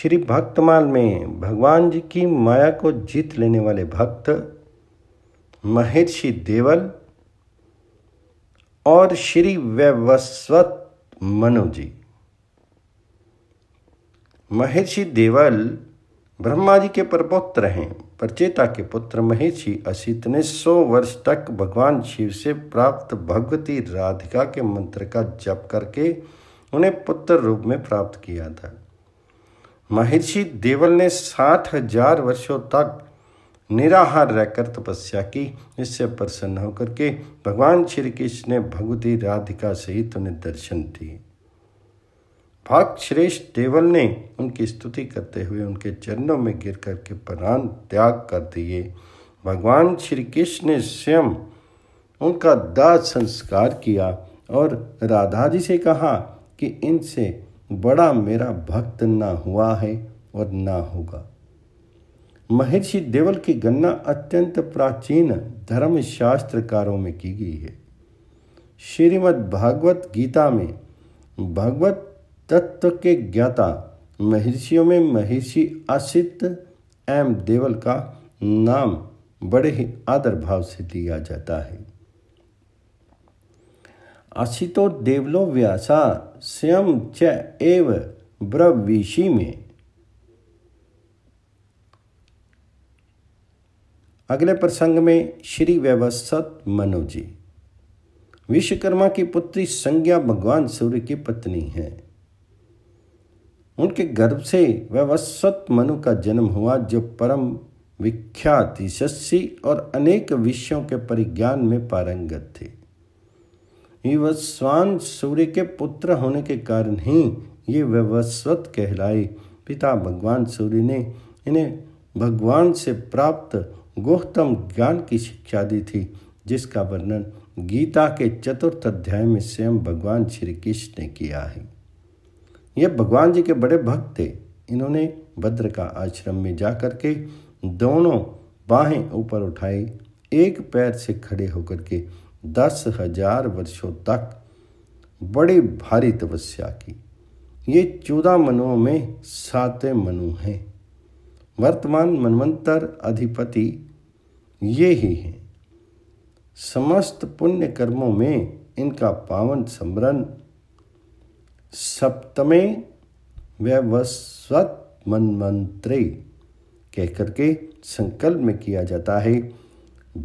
श्री भक्तमाल में भगवान जी की माया को जीत लेने वाले भक्त महर्षि देवल और श्री वैवस्वत मनु जी महर्षि देवल ब्रह्मा जी के परपुत्र हैं परचेता के पुत्र महर्षि असित ने सौ वर्ष तक भगवान शिव से प्राप्त भगवती राधिका के मंत्र का जप करके उन्हें पुत्र रूप में प्राप्त किया था महर्षि देवल ने सात हजार वर्षों तक निराहार रहकर तपस्या की इससे प्रसन्न होकर के भगवान श्री कृष्ण ने भगवती राधिका सहित उन्हें दर्शन दिए भक्त श्रेष्ठ देवल ने उनकी स्तुति करते हुए उनके चरणों में गिर करके प्राण त्याग कर दिए भगवान श्री कृष्ण ने स्वयं उनका दाह संस्कार किया और राधा जी से कहा कि इनसे बड़ा मेरा भक्त ना हुआ है और ना होगा महर्षि देवल की गणना अत्यंत प्राचीन धर्मशास्त्रकारों में की गई है श्रीमद् भागवत गीता में भगवत तत्व के ज्ञाता महर्षियों में महर्षि आशित एम देवल का नाम बड़े ही आदर भाव से दिया जाता है असितो देवलो व्यासा स्वयं च एव ब्रवीषि में अगले प्रसंग में श्री व्यवस्थित मनु जी विश्वकर्मा की पुत्री संज्ञा भगवान सूर्य की पत्नी है उनके गर्भ से व्यवस्थित मनु का जन्म हुआ जो परम विख्यात यशस्वी और अनेक विषयों के परिज्ञान में पारंगत थे विवस्वान सूर्य के पुत्र होने के कारण ही ये वस्वत कहलाए पिता भगवान सूर्य ने इन्हें भगवान से प्राप्त गोहतम ज्ञान की शिक्षा दी थी जिसका वर्णन गीता के चतुर्थ अध्याय में स्वयं भगवान श्री कृष्ण ने किया है ये भगवान जी के बड़े भक्त थे इन्होंने भद्र का आश्रम में जाकर के दोनों बाहें ऊपर उठाई एक पैर से खड़े होकर के दस हजार वर्षों तक बड़ी भारी तपस्या की ये चौदह मनुओं में सातवें मनु हैं वर्तमान मनवंतर अधिपति ये ही हैं समस्त पुण्य कर्मों में इनका पावन स्मरण सप्तमे व्यवस्वत मनमंत्री कहकर के संकल्प में किया जाता है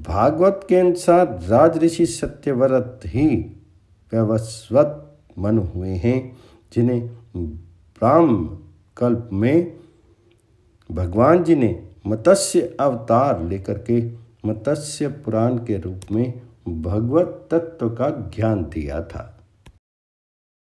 भागवत के अनुसार राज ऋषि सत्यव्रत ही व्यवस्वत मन हुए हैं जिन्हें ब्राह्म कल्प में भगवान जी ने मत्स्य अवतार लेकर के मत्स्य पुराण के रूप में भगवत तत्व का ज्ञान दिया था